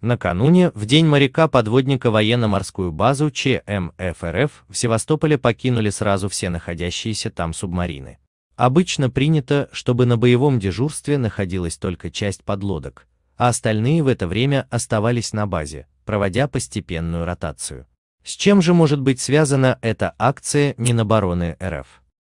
Накануне, в день моряка-подводника военно-морскую базу ЧМФ РФ в Севастополе покинули сразу все находящиеся там субмарины. Обычно принято, чтобы на боевом дежурстве находилась только часть подлодок, а остальные в это время оставались на базе, проводя постепенную ротацию. С чем же может быть связана эта акция Минобороны РФ?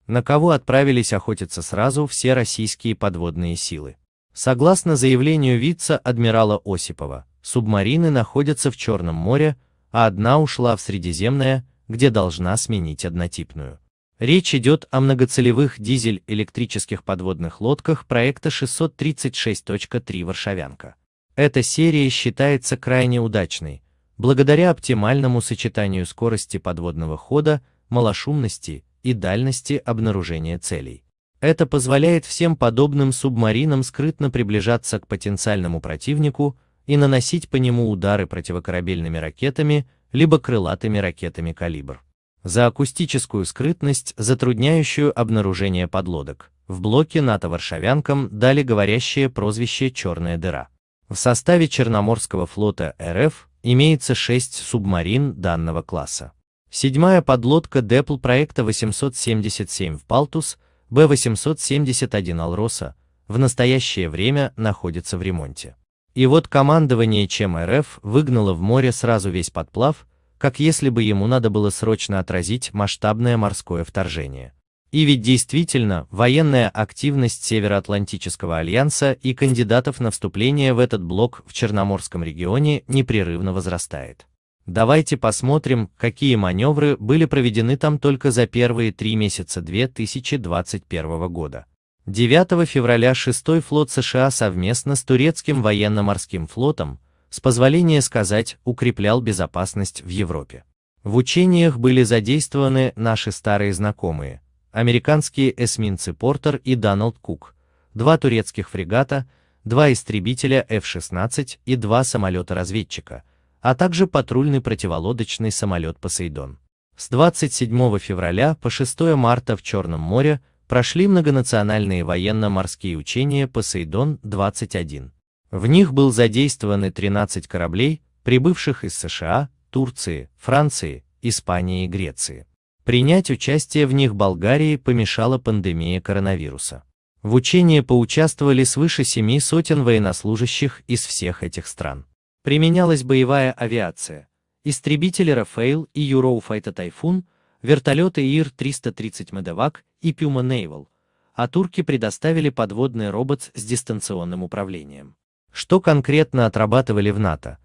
На кого отправились охотиться сразу все российские подводные силы? Согласно заявлению вице-адмирала Осипова, субмарины находятся в Черном море, а одна ушла в Средиземное, где должна сменить однотипную. Речь идет о многоцелевых дизель-электрических подводных лодках проекта 636.3 «Варшавянка». Эта серия считается крайне удачной, благодаря оптимальному сочетанию скорости подводного хода, малошумности и дальности обнаружения целей. Это позволяет всем подобным субмаринам скрытно приближаться к потенциальному противнику, и наносить по нему удары противокорабельными ракетами либо крылатыми ракетами «Калибр». За акустическую скрытность, затрудняющую обнаружение подлодок, в блоке НАТО варшавянкам дали говорящее прозвище «Черная дыра». В составе Черноморского флота РФ имеется 6 субмарин данного класса. Седьмая подлодка Депл проекта 877 в Палтус, Б-871 Алроса, в настоящее время находится в ремонте. И вот командование ЧМРФ выгнало в море сразу весь подплав, как если бы ему надо было срочно отразить масштабное морское вторжение. И ведь действительно, военная активность Североатлантического альянса и кандидатов на вступление в этот блок в Черноморском регионе непрерывно возрастает. Давайте посмотрим, какие маневры были проведены там только за первые три месяца 2021 года. 9 февраля 6-й флот США совместно с турецким военно-морским флотом, с позволения сказать, укреплял безопасность в Европе. В учениях были задействованы наши старые знакомые, американские эсминцы Портер и Дональд Кук, два турецких фрегата, два истребителя F-16 и два самолета-разведчика, а также патрульный противолодочный самолет «Посейдон». С 27 февраля по 6 марта в Черном море прошли многонациональные военно-морские учения «Посейдон-21». В них был задействованы 13 кораблей, прибывших из США, Турции, Франции, Испании и Греции. Принять участие в них Болгарии помешала пандемия коронавируса. В учении поучаствовали свыше семи сотен военнослужащих из всех этих стран. Применялась боевая авиация, истребители «Рафейл» и «Юроуфайта Тайфун», вертолеты ИР-330 «Медевак» и «Пюма Нейвел», а турки предоставили подводный робот с дистанционным управлением. Что конкретно отрабатывали в НАТО?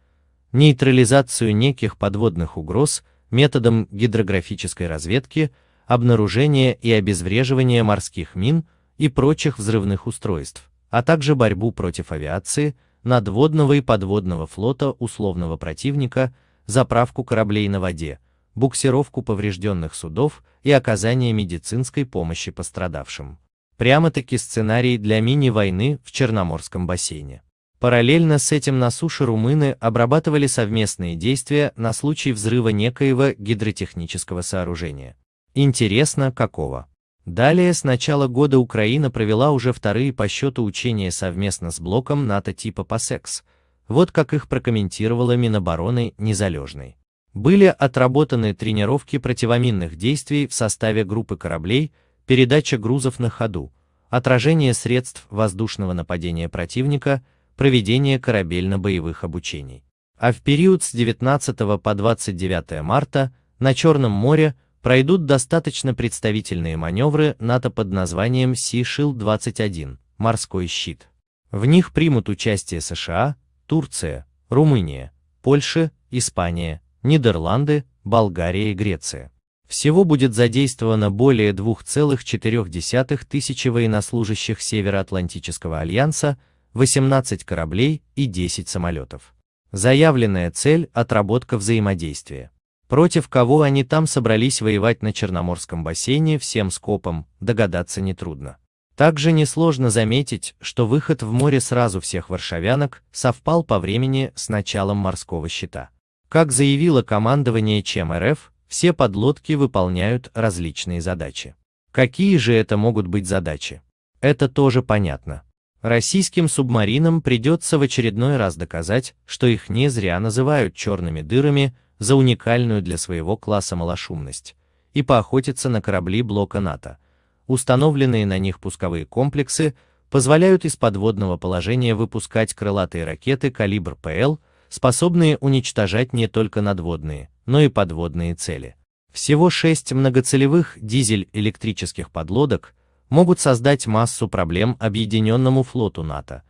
Нейтрализацию неких подводных угроз методом гидрографической разведки, обнаружение и обезвреживание морских мин и прочих взрывных устройств, а также борьбу против авиации, надводного и подводного флота условного противника, заправку кораблей на воде, буксировку поврежденных судов и оказание медицинской помощи пострадавшим. Прямо-таки сценарий для мини-войны в Черноморском бассейне. Параллельно с этим на суше румыны обрабатывали совместные действия на случай взрыва некоего гидротехнического сооружения. Интересно, какого? Далее с начала года Украина провела уже вторые по счету учения совместно с блоком НАТО типа ПАСЕКС. Вот как их прокомментировала Минобороны Незалежной. Были отработаны тренировки противоминных действий в составе группы кораблей, передача грузов на ходу, отражение средств воздушного нападения противника, проведение корабельно-боевых обучений. А в период с 19 по 29 марта на Черном море пройдут достаточно представительные маневры НАТО под названием Sea Shield 21 «Морской щит». В них примут участие США, Турция, Румыния, Польша, Испания, Нидерланды, Болгария и Греция. Всего будет задействовано более 2,4 тысячи военнослужащих Североатлантического альянса, 18 кораблей и 10 самолетов. Заявленная цель – отработка взаимодействия. Против кого они там собрались воевать на Черноморском бассейне всем скопом, догадаться нетрудно. Также несложно заметить, что выход в море сразу всех варшавянок совпал по времени с началом морского щита. Как заявило командование ЧМРФ, все подлодки выполняют различные задачи. Какие же это могут быть задачи? Это тоже понятно. Российским субмаринам придется в очередной раз доказать, что их не зря называют черными дырами за уникальную для своего класса малошумность, и поохотиться на корабли блока НАТО. Установленные на них пусковые комплексы позволяют из подводного положения выпускать крылатые ракеты калибр ПЛ, способные уничтожать не только надводные, но и подводные цели. Всего шесть многоцелевых дизель-электрических подлодок могут создать массу проблем объединенному флоту НАТО.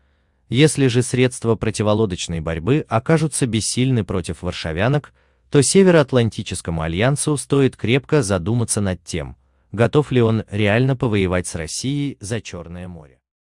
Если же средства противолодочной борьбы окажутся бессильны против варшавянок, то Североатлантическому альянсу стоит крепко задуматься над тем, готов ли он реально повоевать с Россией за Черное море.